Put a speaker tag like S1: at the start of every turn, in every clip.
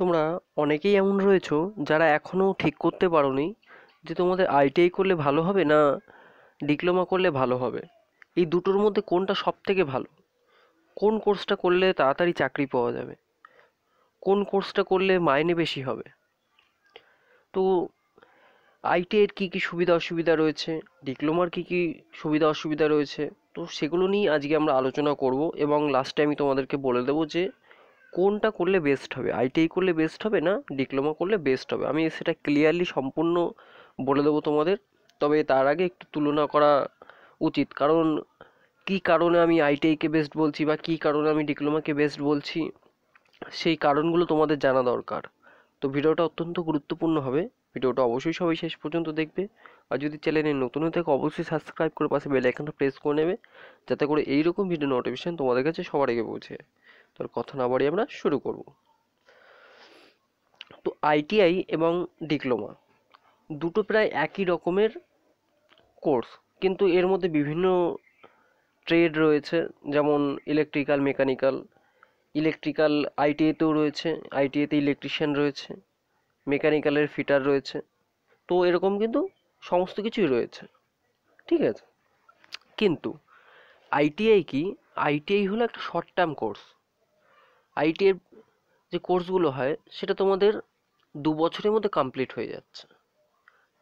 S1: তোমরা অনেকেই এমন রয়েছো যারা এখনও ঠিক করতে পারোনি যে তোমাদের আইটিআই করলে ভালো হবে না ডিপ্লোমা করলে ভালো হবে এই দুটোর মধ্যে কোনটা সব থেকে ভালো কোন কোর্সটা করলে তাড়াতাড়ি চাকরি পাওয়া যাবে কোন কোর্সটা করলে মাইনে বেশি হবে তো আইটিআইয়ের কী কী সুবিধা অসুবিধা রয়েছে ডিপ্লোমার কী কী সুবিধা অসুবিধা রয়েছে তো সেগুলো নিয়েই আজকে আমরা আলোচনা করব এবং লাস্টে আমি তোমাদেরকে বলে দেবো যে কোনটা করলে বেস্ট হবে আইটিআই করলে বেস্ট হবে না ডিপ্লোমা করলে বেস্ট হবে আমি সেটা ক্লিয়ারলি সম্পূর্ণ বলে দেবো তোমাদের তবে তার আগে একটু তুলনা করা উচিত কারণ কি কারণে আমি আইটিআইকে বেস্ট বলছি বা কি কারণে আমি ডিপ্লোমাকে বেস্ট বলছি সেই কারণগুলো তোমাদের জানা দরকার তো ভিডিওটা অত্যন্ত গুরুত্বপূর্ণ হবে ভিডিওটা অবশ্যই সবাই শেষ পর্যন্ত দেখবে আর যদি চ্যানেলে নতুন হয়ে থাকে অবশ্যই সাবস্ক্রাইব করে পাশে বেল আইকনটা প্রেস করে নেবে যাতে করে এইরকম ভিডিও নোটিফিকেশান তোমাদের কাছে সবার আগে পৌঁছে তোর কথা না বাড়িয়ে আমরা শুরু করব তো আইটিআই এবং ডিপ্লোমা দুটো প্রায় একই রকমের কোর্স কিন্তু এর মধ্যে বিভিন্ন ট্রেড রয়েছে যেমন ইলেকট্রিক্যাল মেকানিক্যাল ইলেকট্রিক্যাল আইটিআইতেও রয়েছে আইটিআইতে ইলেকট্রিশিয়ান রয়েছে মেকানিক্যালের ফিটার রয়েছে তো এরকম কিন্তু সমস্ত কিছুই রয়েছে ঠিক আছে কিন্তু আইটিআই কি আইটিআই হলো একটা শর্ট টার্ম কোর্স আইটিআই যে কোর্সগুলো হয় সেটা তোমাদের দু বছরের মধ্যে কমপ্লিট হয়ে যাচ্ছে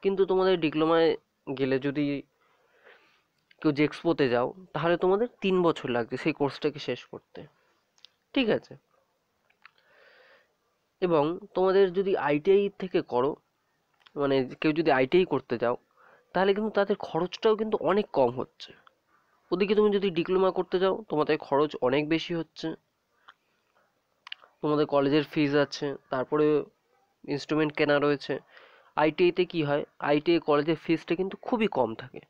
S1: কিন্তু তোমাদের ডিপ্লোমায় গেলে যদি কেউ জেক্সপোতে যাও তাহলে তোমাদের তিন বছর লাগবে সেই কোর্সটাকে শেষ করতে ঠিক আছে এবং তোমাদের যদি আইটিআই থেকে করো মানে কেউ যদি আইটিআই করতে যাও তাহলে কিন্তু তাদের খরচটাও কিন্তু অনেক কম হচ্ছে ওদিকে তুমি যদি ডিপ্লোমা করতে যাও তোমাদের খরচ অনেক বেশি হচ্ছে তোমাদের কলেজের ফিজ আছে তারপরে ইনস্ট্রুমেন্ট কেনা রয়েছে আইটিআইতে কী হয় আইটিআই কলেজের ফিজটা কিন্তু খুবই কম থাকে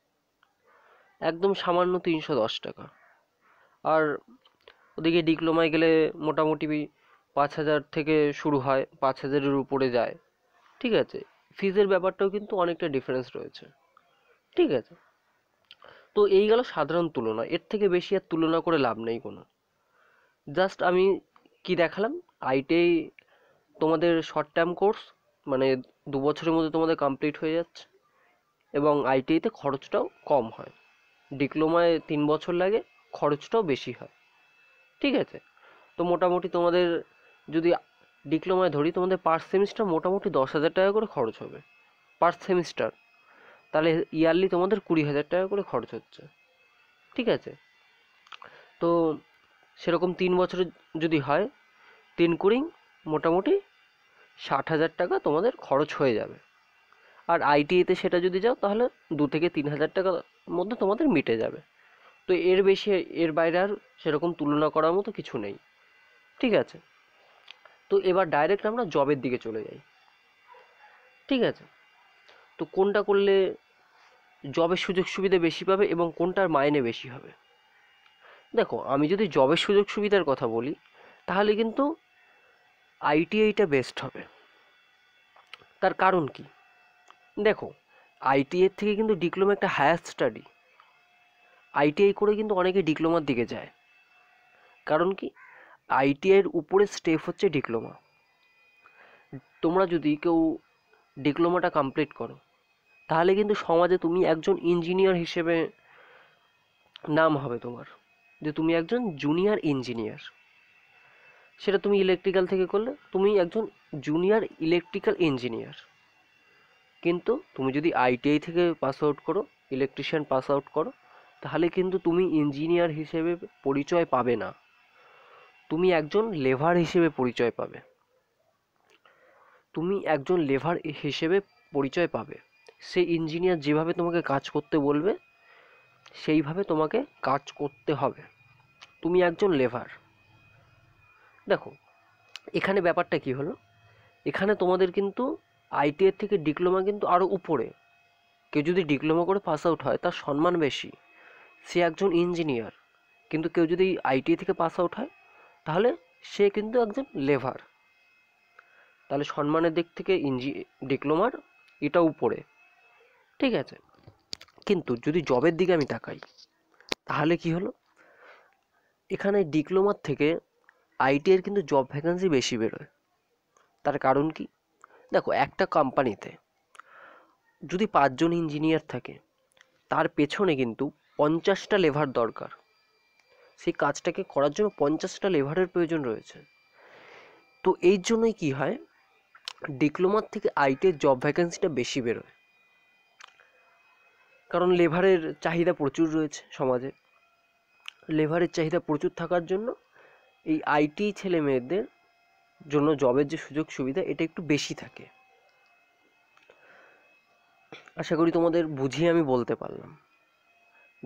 S1: একদম সামান্য তিনশো দশ টাকা আর ওদিকে ডিপ্লোমায় গেলে মোটামুটি পাঁচ হাজার থেকে শুরু হয় পাঁচ হাজারের উপরে যায় ঠিক আছে ফিজের ব্যাপারটাও কিন্তু অনেকটা ডিফারেন্স রয়েছে ঠিক আছে তো এই গেল সাধারণ তুলনা এর থেকে বেশি আর তুলনা করে লাভ নেই কোনো জাস্ট আমি কি দেখালাম আইটিআই তোমাদের শর্ট টার্ম কোর্স মানে দু বছরের মধ্যে তোমাদের কমপ্লিট হয়ে যাচ্ছে এবং আইটিআইতে খরচটাও কম হয় ডিপ্লোমায় তিন বছর লাগে খরচটাও বেশি হয় ঠিক আছে তো মোটামুটি তোমাদের যদি ডিপ্লোমায় ধরি তোমাদের পার সেমিস্টার মোটামুটি দশ হাজার টাকা করে খরচ হবে পার সেমিস্টার তাহলে ইয়ারলি তোমাদের কুড়ি হাজার টাকা করে খরচ হচ্ছে ঠিক আছে তো সেরকম তিন বছরে যদি হয় তিন কুড়ি মোটামুটি ষাট হাজার টাকা তোমাদের খরচ হয়ে যাবে আর আইটিআইতে সেটা যদি যাও তাহলে দু থেকে তিন হাজার টাকার মধ্যে তোমাদের মিটে যাবে তো এর বেশি এর বাইরে আর সেরকম তুলনা করার মতো কিছু নেই ঠিক আছে তো এবার ডাইরেক্ট আমরা জবের দিকে চলে যাই ঠিক আছে তো কোনটা করলে জবের সুযোগ সুবিধা বেশি পাবে এবং কোনটার মাইনে বেশি হবে দেখো আমি যদি জবের সুযোগ সুবিধার কথা বলি তাহলে কিন্তু আইটিআইটা বেস্ট হবে তার কারণ কি দেখো আইটিআই থেকে কিন্তু ডিপ্লোমা একটা হায়ার স্টাডি আইটিআই করে কিন্তু অনেকে ডিপ্লোমার দিকে যায় কারণ কি আইটিআইয়ের উপরে স্টেপ হচ্ছে ডিপ্লোমা তোমরা যদি কেউ ডিপ্লোমাটা কমপ্লিট করো তাহলে কিন্তু সমাজে তুমি একজন ইঞ্জিনিয়ার হিসেবে নাম হবে তোমার যে তুমি একজন জুনিয়র ইঞ্জিনিয়ার সেটা তুমি ইলেকট্রিক্যাল থেকে করলে তুমি একজন জুনিয়র ইলেকট্রিক্যাল ইঞ্জিনিয়ার কিন্তু তুমি যদি আইটিআই থেকে পাস আউট করো ইলেকট্রিশিয়ান পাস আউট করো তাহলে কিন্তু তুমি ইঞ্জিনিয়ার হিসেবে পরিচয় পাবে না তুমি একজন লেভার হিসেবে পরিচয় পাবে তুমি একজন লেভার হিসেবে পরিচয় পাবে সে ইঞ্জিনিয়ার যেভাবে তোমাকে কাজ করতে বলবে সেইভাবে তোমাকে কাজ করতে হবে তুমি একজন লেভার দেখো এখানে ব্যাপারটা কি হলো এখানে তোমাদের কিন্তু আইটিআই থেকে ডিপ্লোমা কিন্তু আরও উপরে কেউ যদি ডিপ্লোমা করে পাস আউট হয় তার সম্মান বেশি সে একজন ইঞ্জিনিয়ার কিন্তু কেউ যদি আইটিআই থেকে পাস আউট হয় তাহলে সে কিন্তু একজন লেভার তাহলে সম্মানের দিক থেকে ইঞ্জি ডিপ্লোমার এটা উপরে ঠিক আছে কিন্তু যদি জবের দিকে আমি তাকাই তাহলে কি হলো এখানে ডিপ্লোমার থেকে আইটিআর কিন্তু জব ভ্যাকেন্সি বেশি বেরোয় তার কারণ কি দেখো একটা কোম্পানিতে যদি পাঁচজন ইঞ্জিনিয়ার থাকে তার পেছনে কিন্তু পঞ্চাশটা লেভার দরকার সেই কাজটাকে করার জন্য পঞ্চাশটা লেভারের প্রয়োজন রয়েছে তো এই জন্যই কী হয় ডিপ্লোমার থেকে আইটির জব ভ্যাকেন্সিটা বেশি বেরোয় কারণ লেভারের চাহিদা প্রচুর রয়েছে সমাজে লেভারের চাহিদা প্রচুর থাকার জন্য এই আইটি ছেলে মেয়েদের জন্য জবের যে সুযোগ সুবিধা এটা একটু বেশি থাকে আশা করি তোমাদের বুঝিয়ে আমি বলতে পারলাম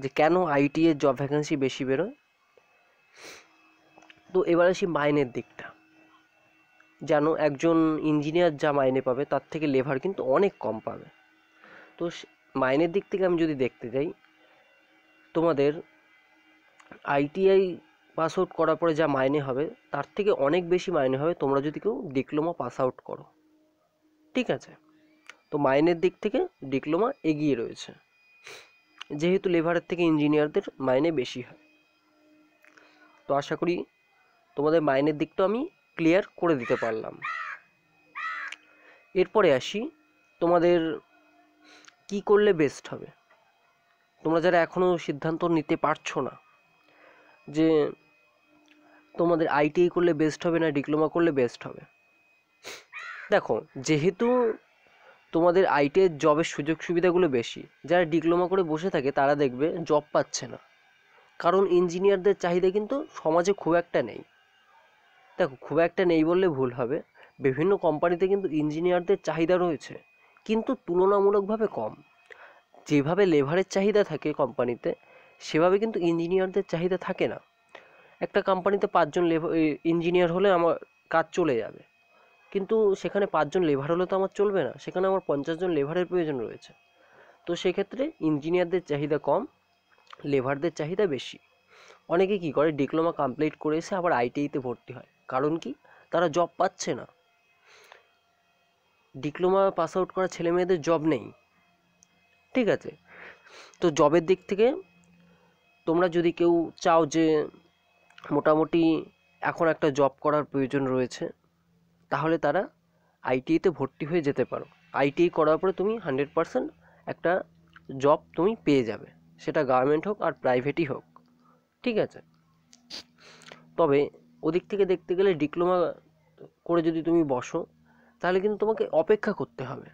S1: যে কেন আইটি এর জব ভ্যাকেন্সি বেশি বেরোয় তো এবার আসি মাইনের দিকটা যেন একজন ইঞ্জিনিয়ার যা মাইনে পাবে তার থেকে লেভার কিন্তু অনেক কম পাবে তো মাইনের দিক থেকে আমি যদি দেখতে যাই তোমাদের আইটিআই পাস আউট করার পরে যা মাইনে হবে তার থেকে অনেক বেশি মাইনে হবে তোমরা যদি কেউ ডিপ্লোমা পাস আউট করো ঠিক আছে তো মাইনের দিক থেকে ডিপ্লোমা এগিয়ে রয়েছে যেহেতু লেভারের থেকে ইঞ্জিনিয়ারদের মাইনে বেশি হয় তো আশা করি তোমাদের মাইনের দিকটা আমি ক্লিয়ার করে দিতে পারলাম এরপরে আসি তোমাদের কি করলে বেস্ট হবে তোমরা যারা এখনও সিদ্ধান্ত নিতে পারছো না যে তোমাদের আইটিআই e করলে বেস্ট হবে না ডিপ্লোমা করলে বেস্ট হবে দেখো যেহেতু তোমাদের আইটিআই জবের e সুযোগ সুবিধাগুলো বেশি যারা ডিপ্লোমা করে বসে থাকে তারা দেখবে জব পাচ্ছে না কারণ ইঞ্জিনিয়ারদের চাহিদা কিন্তু সমাজে খুব একটা নেই দেখো খুব একটা নেই বললে ভুল হবে বিভিন্ন কোম্পানিতে কিন্তু ইঞ্জিনিয়ারদের চাহিদা রয়েছে কিন্তু তুলনামূলকভাবে কম যেভাবে লেভারের চাহিদা থাকে কোম্পানিতে সেভাবে কিন্তু ইঞ্জিনিয়ারদের চাহিদা থাকে না একটা কোম্পানিতে পাঁচজন লেভার ইঞ্জিনিয়ার হলে আমার কাজ চলে যাবে কিন্তু সেখানে পাঁচজন লেবার হলে তো আমার চলবে না সেখানে আমার পঞ্চাশজন লেভারের প্রয়োজন রয়েছে তো সেক্ষেত্রে ইঞ্জিনিয়ারদের চাহিদা কম লেভারদের চাহিদা বেশি অনেকে কি করে ডিপ্লোমা কমপ্লিট করে এসে আবার আইটিআইতে ভর্তি হয় কারণ কি তারা জব পাচ্ছে না ডিপ্লোমা পাস আউট করা ছেলে মেয়েদের জব নেই ঠিক আছে তো জবের দিক থেকে তোমরা যদি কেউ চাও যে মোটামুটি এখন একটা জব করার প্রয়োজন রয়েছে তাহলে তারা আইটিআইতে ভর্তি হয়ে যেতে পারো আইটিআই করার পরে তুমি হান্ড্রেড পারসেন্ট একটা জব তুমি পেয়ে যাবে সেটা গভর্নমেন্ট হোক আর প্রাইভেটই হোক ঠিক আছে তবে ওদিক থেকে দেখতে গেলে ডিপ্লোমা করে যদি তুমি বসো তাহলে কিন্তু তোমাকে অপেক্ষা করতে হবে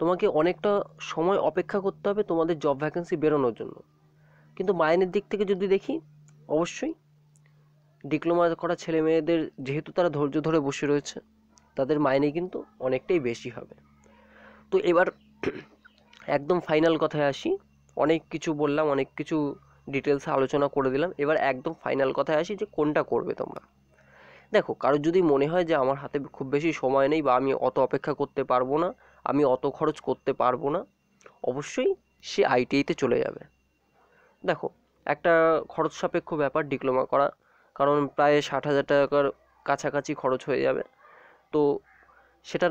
S1: তোমাকে অনেকটা সময় অপেক্ষা করতে হবে তোমাদের জব ভ্যাকেন্সি বেরোনোর জন্য কিন্তু মাইনের দিক থেকে যদি দেখি অবশ্যই ডিপ্লোমা করা ছেলে মেয়েদের যেহেতু তারা ধৈর্য ধরে বসে রয়েছে তাদের মাইনে কিন্তু অনেকটাই বেশি হবে তো এবার একদম ফাইনাল কথায় আসি অনেক কিছু বললাম অনেক কিছু ডিটেলসে আলোচনা করে দিলাম এবার একদম ফাইনাল কথায় আসি যে কোনটা করবে তোমরা দেখো কারোর যদি মনে হয় যে আমার হাতে খুব বেশি সময় নেই বা আমি অত অপেক্ষা করতে পারবো না আমি অত খরচ করতে পারবো না অবশ্যই সে আইটিআইতে চলে যাবে দেখো একটা খরচ সাপেক্ষ ব্যাপার ডিপ্লোমা করা কারণ প্রায় ষাট হাজার টাকার কাছাকাছি খরচ হয়ে যাবে তো সেটা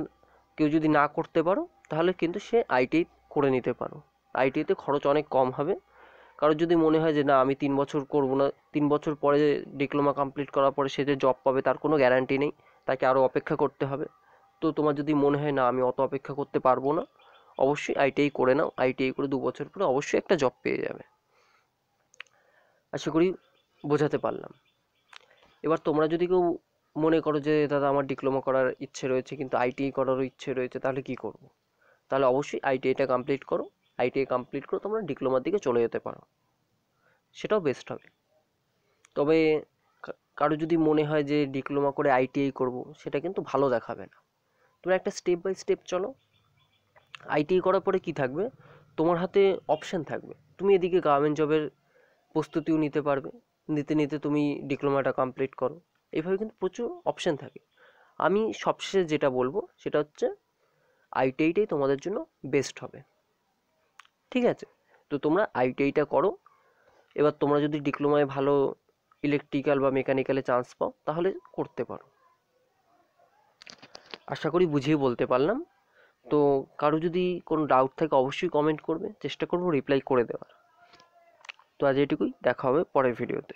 S1: কেউ যদি না করতে পারো তাহলে কিন্তু সে আইটিআই করে নিতে পারো আইটিআইতে খরচ অনেক কম হবে কারোর যদি মনে হয় যে না আমি তিন বছর করবো না তিন বছর পরে ডিপ্লোমা কমপ্লিট করার পরে সে যে জব পাবে তার কোনো গ্যারান্টি নেই তাকে আরও অপেক্ষা করতে হবে তো তোমার যদি মনে হয় না আমি অত অপেক্ষা করতে পারবো না অবশ্যই আইটিআই করে নাও আইটিআই করে দু বছর পরে অবশ্যই একটা জব পেয়ে যাবে আশা করি বোঝাতে পারলাম এবার তোমরা যদি কেউ মনে করো যে দাদা আমার ডিপ্লোমা করার ইচ্ছে রয়েছে কিন্তু আইটিআই করারও ইচ্ছে রয়েছে তাহলে কি করব তাহলে অবশ্যই আইটিআইটা কমপ্লিট করো আইটিআই কমপ্লিট করে তোমরা ডিপ্লোমার দিকে চলে যেতে পারো সেটাও বেস্ট হবে তবে কারো যদি মনে হয় যে ডিপ্লোমা করে আইটিআই করব সেটা কিন্তু ভালো দেখাবে না তুমি একটা স্টেপ বাই স্টেপ চলো আইটিআই করার পরে কি থাকবে তোমার হাতে অপশান থাকবে তুমি এদিকে গভর্নমেন্ট জবের প্রস্তুতিও নিতে পারবে নিতে নিতে তুমি ডিপ্লোমাটা কমপ্লিট করো এইভাবে কিন্তু প্রচুর অপশান থাকে আমি সবশেষে যেটা বলবো সেটা হচ্ছে আইটিআইটাই তোমাদের জন্য বেস্ট হবে ঠিক আছে তো তোমরা আইটিআইটা করো এবার তোমরা যদি ডিপ্লোমায় ভালো ইলেকট্রিক্যাল বা মেকানিক্যালে চান্স পাও তাহলে করতে পারো আশা করি বুঝিয়ে বলতে পারলাম তো কারো যদি কোনো ডাউট থাকে অবশ্যই কমেন্ট করবে চেষ্টা করবো রিপ্লাই করে দেওয়ার তো আজ এটুকুই দেখা হবে পরের ভিডিওতে